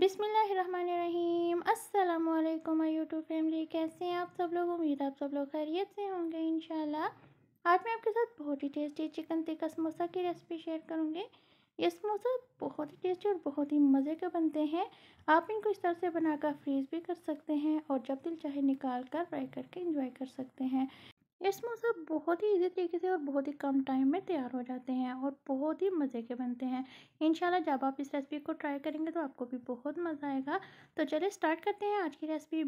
बिसमीम् अल्लाम my YouTube family कैसे हैं आप सब लोग उम्मीद आप सब लोग खैरियत से होंगे इन आज मैं आपके साथ बहुत ही टेस्टी चिकन टिक्का समोसा की रेसिपी शेयर करूँगी ये समोसा बहुत ही टेस्टी और बहुत ही मज़े के बनते हैं आप इनको इस तरह से बनाकर फ्रीज़ भी कर सकते हैं और जब दिल चाहे निकाल कर फ्राई करके इंजॉय कर सकते हैं इस समोसा बहुत ही इजी तरीके से और बहुत ही कम टाइम में तैयार हो जाते हैं और बहुत ही मज़े के बनते हैं इन जब आप इस रेसिपी को ट्राई करेंगे तो आपको भी बहुत मज़ा आएगा तो चलिए स्टार्ट करते हैं आज की रेसिपी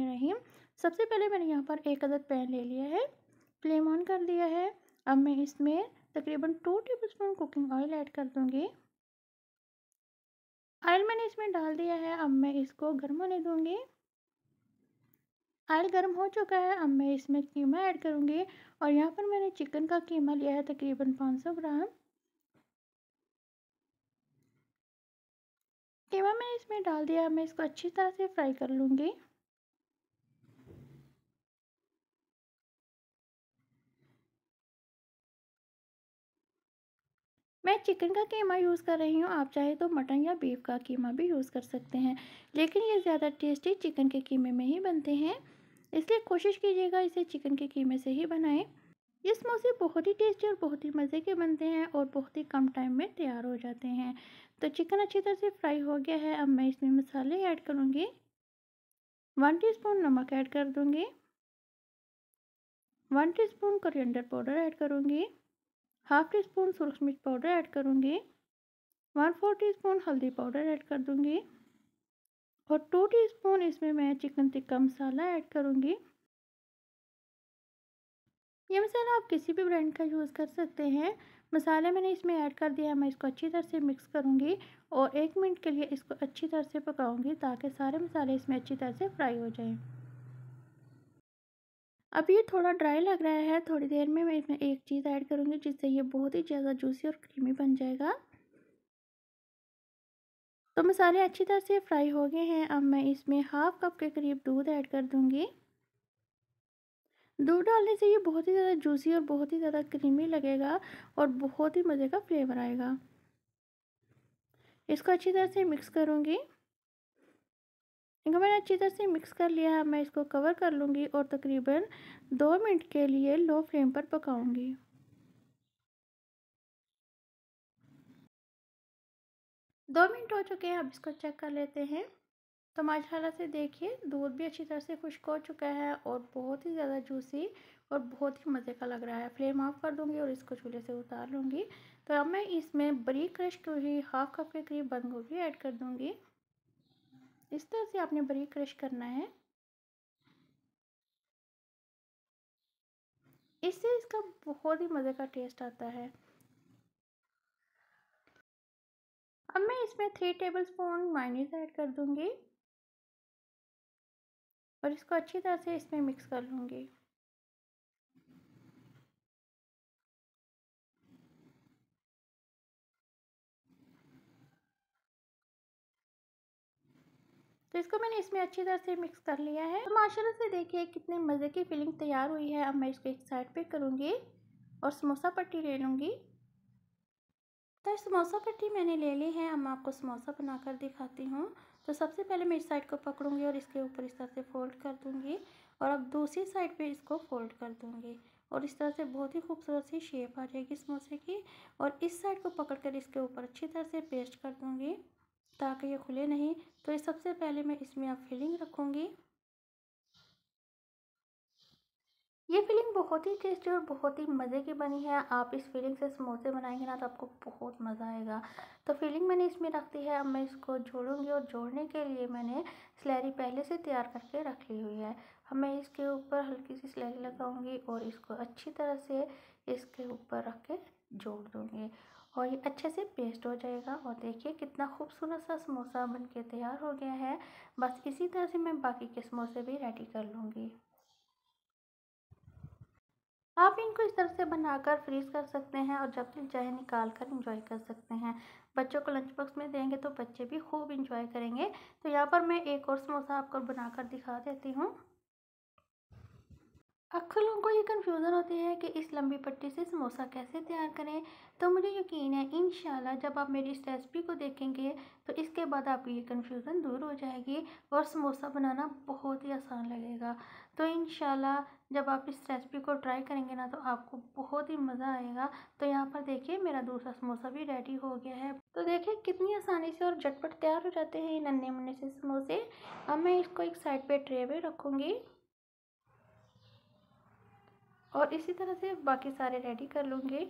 रहीम सबसे पहले मैंने यहाँ पर एक अदद पैन ले लिया है फ्लेम ऑन कर दिया है अब मैं इसमें तकरीबन two tablespoon cooking oil add कर दूँगी ऑयल मैंने इसमें डाल दिया है अब मैं इसको गर्म होने दूँगी आयल गर्म हो चुका है अब मैं इसमें कीमा ऐड करूँगी और यहाँ पर मैंने चिकन का कीमा लिया है तकरीबन 500 ग्राम कीमा मैंने इसमें डाल दिया मैं इसको अच्छी तरह से फ्राई कर लूँगी मैं चिकन का कीमा यूज़ कर रही हूँ आप चाहे तो मटन या बीफ का कीमा भी यूज़ कर सकते हैं लेकिन ये ज़्यादा टेस्टी चिकन के कीमे में ही बनते हैं इसलिए कोशिश कीजिएगा इसे चिकन के कीमे से ही बनाएं ये समोसे बहुत ही टेस्टी और बहुत ही मज़े के बनते हैं और बहुत ही कम टाइम में तैयार हो जाते हैं तो चिकन अच्छी तरह से फ्राई हो गया है अब मैं इसमें मसाले ऐड करूँगी वन स्पून नमक ऐड कर दूँगी one spoon coriander powder add करूँगी हाफ टी स्पून सुरख मिर्च पाउडर ऐड करूँगी वन फोर टी स्पून हल्दी पाउडर ऐड कर दूँगी और टू टीस्पून इसमें मैं चिकन टिक्का मसाला ऐड करूँगी ये मसाला आप किसी भी ब्रांड का यूज़ कर सकते हैं मसाले मैंने इसमें ऐड कर दिया है मैं इसको अच्छी तरह से मिक्स करूँगी और एक मिनट के लिए इसको अच्छी तरह से पकाऊँगी ताकि सारे मसाले इसमें अच्छी तरह से फ्राई हो जाएं अब ये थोड़ा ड्राई लग रहा है थोड़ी देर में मैं इसमें एक चीज़ ऐड करूँगी जिससे ये बहुत ही ज़्यादा जूसी और क्रीमी बन जाएगा तो मसाले अच्छी तरह से फ्राई हो गए हैं अब मैं इसमें हाफ कप के करीब दूध ऐड कर दूंगी दूध डालने से ये बहुत ही ज़्यादा जूसी और बहुत ही ज़्यादा क्रीमी लगेगा और बहुत ही मज़े का फ्लेवर आएगा इसको अच्छी तरह से मिक्स करूँगी इनको मैंने अच्छी तरह से मिक्स कर लिया है मैं इसको कवर कर लूँगी और तकरीबन दो मिनट के लिए लो फ्लेम पर पकाऊँगी दो मिनट हो चुके हैं अब इसको चेक कर लेते हैं तो माशाल्लाह से देखिए दूध भी अच्छी तरह से खुश्क हो चुका है और बहुत ही ज़्यादा जूसी और बहुत ही मज़े का लग रहा है फ्लेम ऑफ कर दूंगी और इसको चूल्हे से उतार लूँगी तो अब मैं इसमें बरी क्रश की हुई हाफ कप के करीब बंद गोभी ऐड कर दूँगी इस तरह से आपने बरी क्रश करना है इससे इसका बहुत ही मज़े का टेस्ट आता है अब मैं इसमें three tablespoon mayonnaise add कर दूंगी और इसको अच्छी तरह से इसमें मिक्स कर लूंगी तो इसको मैंने इसमें अच्छी तरह से मिक्स कर लिया है तो माशाल्लाह से देखिए कितने मज़े की फीलिंग तैयार हुई है अब मैं इसको एक साइड पे करूँगी और समोसा पट्टी ले लूँगी तो समोसा पट्टी मैंने ले ली है अब मैं आपको समोसा बना कर दिखाती हूँ तो सबसे पहले मैं इस साइड को पकड़ूंगी और इसके ऊपर इस तरह से फोल्ड कर दूँगी और अब दूसरी साइड पे इसको फोल्ड कर दूँगी और इस तरह से बहुत ही खूबसूरत सी शेप आ जाएगी समोसे की और इस साइड को पकड़ कर इसके ऊपर अच्छी तरह से पेस्ट कर दूँगी ताकि ये खुले नहीं तो ये सबसे पहले मैं इसमें अब फिलिंग रखूँगी ये फीलिंग बहुत ही टेस्टी और बहुत ही मज़े की बनी है आप इस फीलिंग से समोसे बनाएंगे ना तो आपको बहुत मज़ा आएगा तो फिलिंग मैंने इसमें रख दी है अब मैं इसको जोड़ूंगी और जोड़ने के लिए मैंने स्लैरी पहले से तैयार करके रख ली हुई है अब मैं इसके ऊपर हल्की सी स्लैरी लगाऊंगी और इसको अच्छी तरह से इसके ऊपर रख के जोड़ दूँगी और ये अच्छे से पेस्ट हो जाएगा और देखिए कितना खूबसूरत सा समोसा बन के तैयार हो गया है बस इसी तरह से मैं बाकी के समोसे भी रेडी कर लूँगी आप इनको इस तरह से बनाकर फ्रीज कर सकते हैं और जब भी चाहे निकाल कर इंजॉय कर सकते हैं बच्चों को लंच बॉक्स में देंगे तो बच्चे भी खूब इंजॉय करेंगे तो यहाँ पर मैं एक और समोसा आपको बनाकर दिखा देती हूँ अक्सर लोगों को ये कन्फ्यूज़न होती है कि इस लंबी पट्टी से समोसा कैसे तैयार करें तो मुझे यकीन है इन जब आप मेरी इस रेसिपी को देखेंगे तो इसके बाद आपकी ये कन्फ्यूज़न दूर हो जाएगी और समोसा बनाना बहुत ही आसान लगेगा तो इन जब आप इस रेसिपी को ट्राई करेंगे ना तो आपको बहुत ही मज़ा आएगा तो यहाँ पर देखिए मेरा दूसरा समोसा भी रेडी हो गया है तो देखिए कितनी आसानी से और झटपट तैयार हो जाते हैं नन्हे मुन्ने से समोसे अब मैं इसको एक साइड पर ट्रे पर रखूँगी और इसी तरह से बाकी सारे रेडी कर लूँगी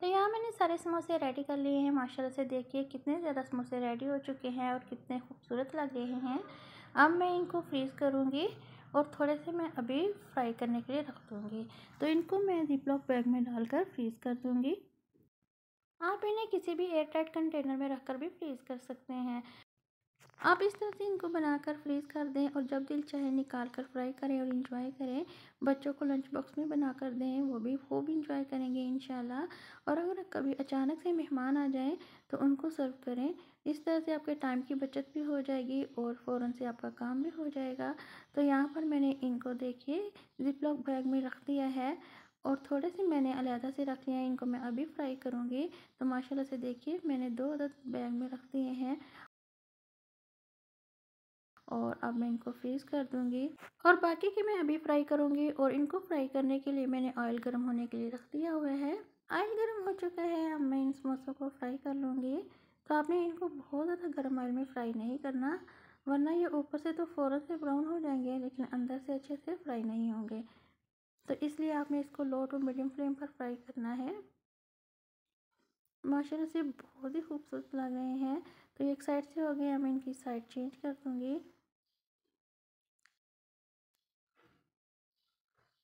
तो यहाँ मैंने सारे समोसे रेडी कर लिए हैं माशाल्लाह से देखिए कितने ज़्यादा समोसे रेडी हो चुके हैं और कितने खूबसूरत लग रहे हैं अब मैं इनको फ्रीज़ करूँगी और थोड़े से मैं अभी फ्राई करने के लिए रख दूँगी तो इनको मैं जिपलॉक बैग में डालकर फ्रीज़ कर दूँगी आप इन्हें किसी भी एयर टाइट कंटेनर में रखकर भी फ्रीज़ कर सकते हैं आप इस तरह से इनको बनाकर फ्रीज कर दें और जब दिल चाहे निकाल कर फ्राई करें और इंजॉय करें बच्चों को लंच बॉक्स में बना कर दें वो भी खूब इंजॉय करेंगे इन और अगर कभी अचानक से मेहमान आ जाएँ तो उनको सर्व करें इस तरह से आपके टाइम की बचत भी हो जाएगी और फ़ौर से आपका काम भी हो जाएगा तो यहाँ पर मैंने इनको देखिए जिपलॉक बैग में रख दिया है और थोड़े से मैंने अलहदा से रख लिया है इनको मैं अभी फ्राई करूँगी तो माशाल्लाह से देखिए मैंने दो अदद बैग में रख दिए हैं और अब मैं इनको फ्रीज़ कर दूँगी और बाकी के मैं अभी फ्राई करूँगी और इनको फ्राई करने के लिए मैंने ऑयल गर्म होने के लिए रख दिया हुआ है ऑयल गर्म हो चुका है अब मैं इन समोसों को फ्राई कर लूँगी तो आपने इनको बहुत ज़्यादा गर्म ऑयल में फ्राई नहीं करना वरना ये ऊपर से तो फ़ौरन से ब्राउन हो जाएंगे लेकिन अंदर से अच्छे से फ्राई नहीं होंगे तो इसलिए आपने इसको लो टू मीडियम फ्लेम पर फ्राई करना है माशाल्लाह से बहुत ही खूबसूरत लग रहे हैं तो एक साइड से हो गए मैं इनकी साइड चेंज कर दूँगी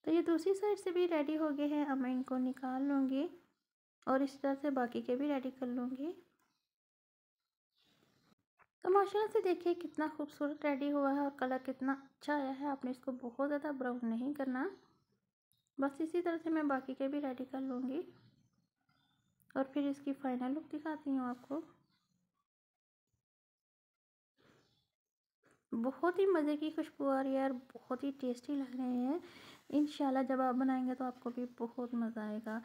तो ये दूसरी साइड से भी रेडी हो गए हैं अब मैं इनको निकाल लूँगी और इस तरह से बाकी के भी रेडी कर लूँगी तो माशाल्लाह से देखिए कितना खूबसूरत रेडी हुआ है और कलर कितना अच्छा आया है आपने इसको बहुत ज़्यादा ब्राउन नहीं करना बस इसी तरह से मैं बाकी के भी रेडी कर लूँगी और फिर इसकी फ़ाइनल लुक दिखाती हूँ आपको बहुत ही मज़े की खुशबू आ रही है और बहुत ही टेस्टी लग रहे हैं इन जब आप बनाएंगे तो आपको भी बहुत मज़ा आएगा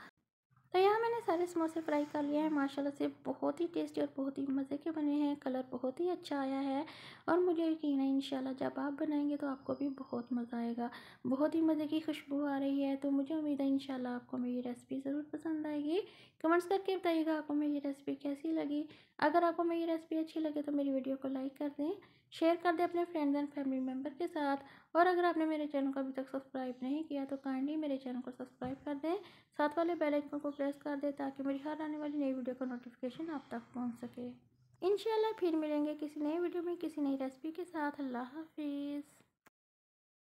तो यहाँ मैंने सारे समोसे फ्राई कर लिए हैं माशाल्लाह से बहुत ही टेस्टी और बहुत ही मज़े के बने हैं कलर बहुत ही अच्छा आया है और मुझे यकीन है इंशाल्लाह जब आप बनाएंगे तो आपको भी बहुत मज़ा आएगा बहुत ही मज़े की खुशबू आ रही है तो मुझे उम्मीद है इंशाल्लाह आपको मेरी रेसिपी ज़रूर पसंद आएगी कमेंट्स करके बताइएगा आपको मेरी रेसिपी कैसी लगी अगर आपको मेरी रेसिपी अच्छी लगे तो मेरी वीडियो को लाइक कर दें शेयर कर दें अपने फ्रेंड्स एंड फैमिली मेम्बर के साथ और अगर आपने मेरे चैनल को अभी तक सब्सक्राइब नहीं किया तो काइंडली मेरे चैनल को सब्सक्राइब कर दें साथ वाले बेल आइकन को प्रेस कर दें ताकि मेरी हर आने वाली नई वीडियो का नोटिफिकेशन आप तक पहुँच सके इन फिर मिलेंगे किसी नई वीडियो में किसी नई रेसिपी के साथ अल्लाह हाफिज़